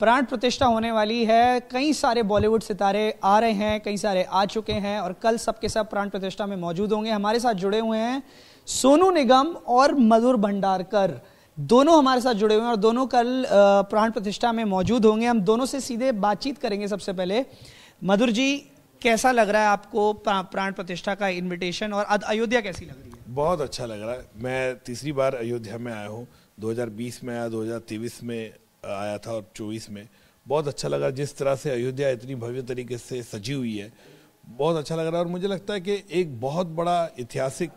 प्राण प्रतिष्ठा होने वाली है कई सारे बॉलीवुड सितारे आ रहे हैं कई सारे आ चुके हैं और कल सबके सब प्राण प्रतिष्ठा में मौजूद होंगे हमारे साथ जुड़े हुए हैं सोनू निगम और मधुर भंडारकर दोनों हमारे साथ जुड़े हुए हैं और दोनों कल प्राण प्रतिष्ठा में मौजूद होंगे हम दोनों से सीधे बातचीत करेंगे सबसे पहले मधुर जी कैसा लग रहा है आपको प्राण प्रतिष्ठा का इन्विटेशन और अयोध्या कैसी लग रही है बहुत अच्छा लग रहा है मैं तीसरी बार अयोध्या में आया हूँ 2020 में आया 2023 में आया था और चौबीस में बहुत अच्छा लगा जिस तरह से अयोध्या इतनी भव्य तरीके से सजी हुई है बहुत अच्छा लग रहा है और मुझे लगता है कि एक बहुत बड़ा ऐतिहासिक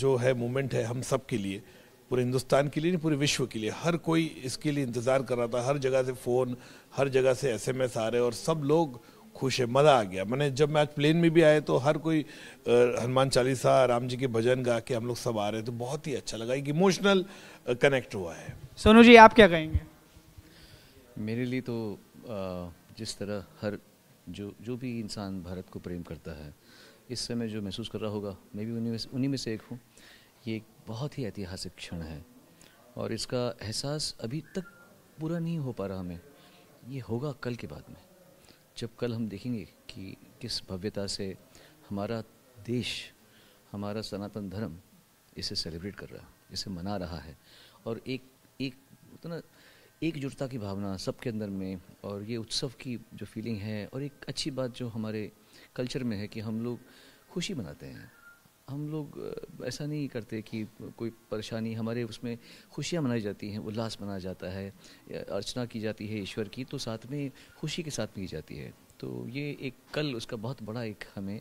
जो है मोमेंट है हम सब के लिए पूरे हिंदुस्तान के लिए नहीं पूरे विश्व के लिए हर कोई इसके लिए इंतज़ार कर रहा था हर जगह से फ़ोन हर जगह से एसएमएस आ रहे और सब लोग खुश है मज़ा आ गया मैंने जब मैं आज प्लेन में भी आए तो हर कोई हनुमान चालीसा राम जी के भजन गा के हम लोग सब आ रहे तो बहुत ही अच्छा लगा एक इमोशनल कनेक्ट हुआ है सोनू जी आप क्या कहेंगे मेरे लिए तो जिस तरह हर जो जो भी इंसान भारत को प्रेम करता है इस समय जो महसूस कर रहा होगा मैं भी उन्हीं में उन्हीं में से एक हूँ ये एक बहुत ही ऐतिहासिक क्षण है और इसका एहसास अभी तक पूरा नहीं हो पा रहा हमें ये होगा कल के बाद में जब कल हम देखेंगे कि किस भव्यता से हमारा देश हमारा सनातन धर्म इसे सेलिब्रेट कर रहा है इसे मना रहा है और एक एक उतना एकजुटता की भावना सबके अंदर में और ये उत्सव की जो फीलिंग है और एक अच्छी बात जो हमारे कल्चर में है कि हम लोग खुशी मनाते हैं हम लोग ऐसा नहीं करते कि कोई परेशानी हमारे उसमें खुशियाँ मनाई जाती हैं उल्लास मनाया जाता है अर्चना की जाती है ईश्वर की तो साथ में खुशी के साथ में की जाती है तो ये एक कल उसका बहुत बड़ा एक हमें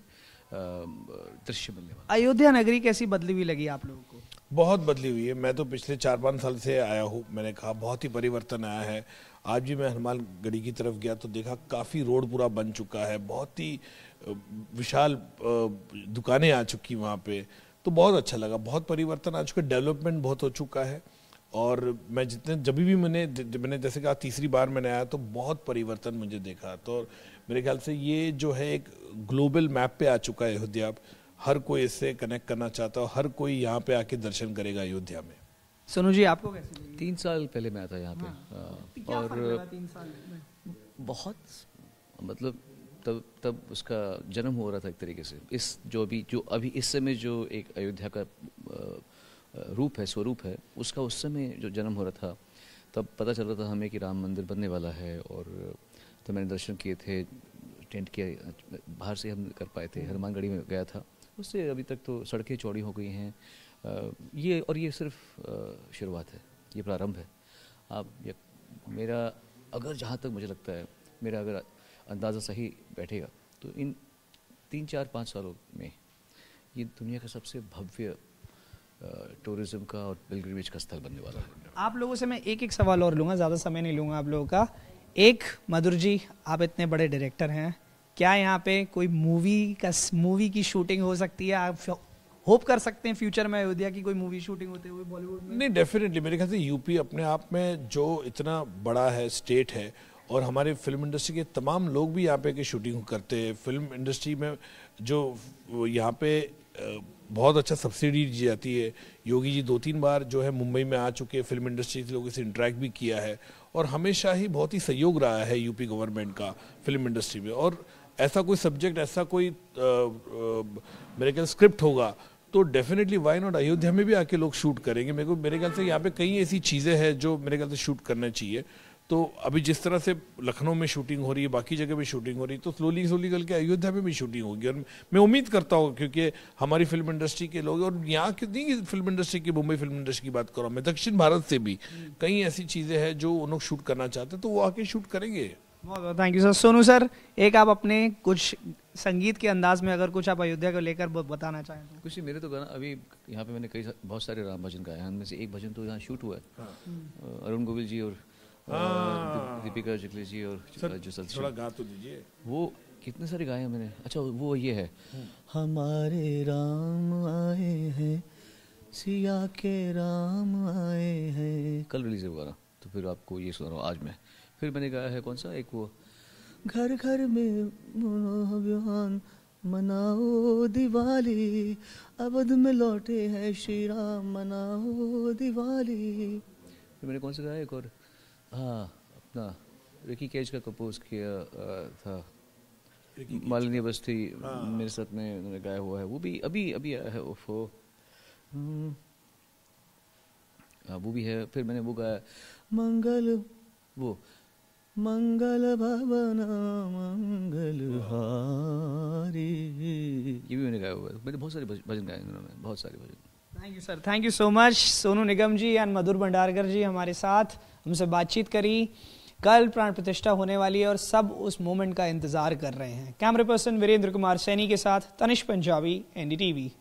दृश्य मिलने वाला अयोध्या नगरी कैसी बदली हुई लगी आप लोगों को बहुत बदली हुई है मैं तो पिछले चार पाँच साल से आया हूँ मैंने कहा बहुत ही परिवर्तन आया है आज भी मैं हनुमानगढ़ी की तरफ गया तो देखा काफ़ी रोड पूरा बन चुका है बहुत ही विशाल दुकानें आ चुकी वहाँ पे तो बहुत अच्छा लगा बहुत परिवर्तन आ चुका डेवलपमेंट बहुत हो चुका है और मैं जितने जब भी मैंने मैंने जैसे कहा तीसरी बार मैंने आया तो बहुत परिवर्तन मुझे देखा तो मेरे ख्याल से ये जो है एक ग्लोबल मैप पे आ चुका है अयोध्या हर कोई इससे कनेक्ट करना चाहता है हर कोई यहाँ पे आके दर्शन करेगा अयोध्या में सोनू जी आपको कैसे तीन साल पहले मैं आता यहाँ पे हाँ।, हाँ। और बहुत मतलब तब तब उसका जन्म हो रहा था एक तरीके से इस जो अभी जो अभी इस समय जो एक अयोध्या का रूप है स्वरूप है उसका उस समय जो जन्म हो रहा था तब पता चल रहा था हमें कि राम मंदिर बनने वाला है और तो मैंने दर्शन किए थे टेंट के बाहर से हम कर पाए थे हनुमानगढ़ी में गया था उससे अभी तक तो सड़कें चौड़ी हो गई हैं ये और ये सिर्फ शुरुआत है ये प्रारंभ है आप मेरा अगर जहाँ तक मुझे लगता है मेरा अगर अंदाज़ा सही बैठेगा तो इन तीन चार पाँच सालों में ये दुनिया का सबसे भव्य टूरिज्म का और पिलग्रिमेज का स्थल बनने वाला है आप लोगों से मैं एक एक सवाल और लूँगा ज़्यादा समय नहीं लूँगा आप लोगों का एक मधुर जी आप इतने बड़े डायरेक्टर हैं क्या यहाँ पे कोई मूवी का मूवी की शूटिंग हो सकती है आप होप कर सकते हैं फ्यूचर में अयोध्या की कोई मूवी शूटिंग होते हुए बॉलीवुड में नहीं डेफिनेटली मेरे ख्याल से यूपी अपने आप में जो इतना बड़ा है स्टेट है और हमारे फिल्म इंडस्ट्री के तमाम लोग भी यहाँ पे के शूटिंग करते हैं फिल्म इंडस्ट्री में जो यहाँ पे बहुत अच्छा सब्सिडी दी जाती है योगी जी दो तीन बार जो है मुंबई में आ चुके हैं फिल्म इंडस्ट्री के लोगों से इंटरेक्ट भी किया है और हमेशा ही बहुत ही सहयोग रहा है यूपी गवर्नमेंट का फिल्म इंडस्ट्री में और ऐसा कोई सब्जेक्ट ऐसा कोई आ, आ, मेरे ख्याल स्क्रिप्ट होगा तो डेफिनेटली वाई नॉट अयोध्या में भी आके लोग शूट करेंगे मेरे को मेरे ख्याल से यहाँ पे कई ऐसी चीज़ें हैं जो मेरे ख्याल से शूट करना चाहिए तो अभी जिस तरह से लखनऊ में शूटिंग हो रही है बाकी जगह भी शूटिंग हो रही है तो स्लोली स्लोली करके अयोध्या में भी शूटिंग होगी और मैं उम्मीद करता हूँ क्योंकि हमारी फिल्म इंडस्ट्री के लोग और यहाँ की नहीं फिल्म इंडस्ट्री की मुंबई फिल्म इंडस्ट्री की बात कर रहा हूँ मैं दक्षिण भारत से भी कई ऐसी चीज़ें हैं जो उन लोग शूट करना चाहते हैं तो वो आके शूट करेंगे बहुत बहुत thank you sir Sonu sir एक आप अपने कुछ संगीत के अंदाज में अगर कुछ आप अयोध्या को लेकर बताना चाहें तो कुछ मेरे तो गाना अभी यहाँ पे मैंने कई बहुत सारे राम भजन गाए हैं उनमें से एक भजन तो यहाँ शूट हुआ है हाँ। अरुण गोविल जी और हाँ। दीपिका चिकली जी और जो थोड़ा गा तो दीजिए वो कितने सारे गाए हैं मैंने अच्छा वो ये है हम्म। हमारे राम आए हैं सिया के राम आए हैं कल रिलीज है वगैरह तो फिर आपको ये सुना रहा आज मैं फिर मैंने गाया है कौन सा एक वो घर घर में मनोहव्यान मनाओ दिवाली अवध में लौटे हैं श्री राम मनाओ दिवाली फिर मैंने कौन सा गाया एक और हाँ अपना रिकी केज का कंपोज किया था मालिनी बस्ती हाँ। मेरे साथ में उन्होंने गाया हुआ है वो भी अभी अभी आया है ओफो हम्म। हाँ, वो भी है फिर मैंने वो गाया मंगल वो मंगल भवना मंगल हारी ये भी मैंने गाया हुआ है मैंने बहुत सारे भजन गाए उन्होंने बहुत सारे भजन thank you sir thank you so much Sonu Nigam ji and Madhur Bhandarkar ji हमारे साथ हमसे बातचीत करी कल प्राण प्रतिष्ठा होने वाली है और सब उस मोमेंट का इंतजार कर रहे हैं कैमरा पर्सन वीरेंद्र कुमार सैनी के साथ तनिष पंजाबी एनडीटीवी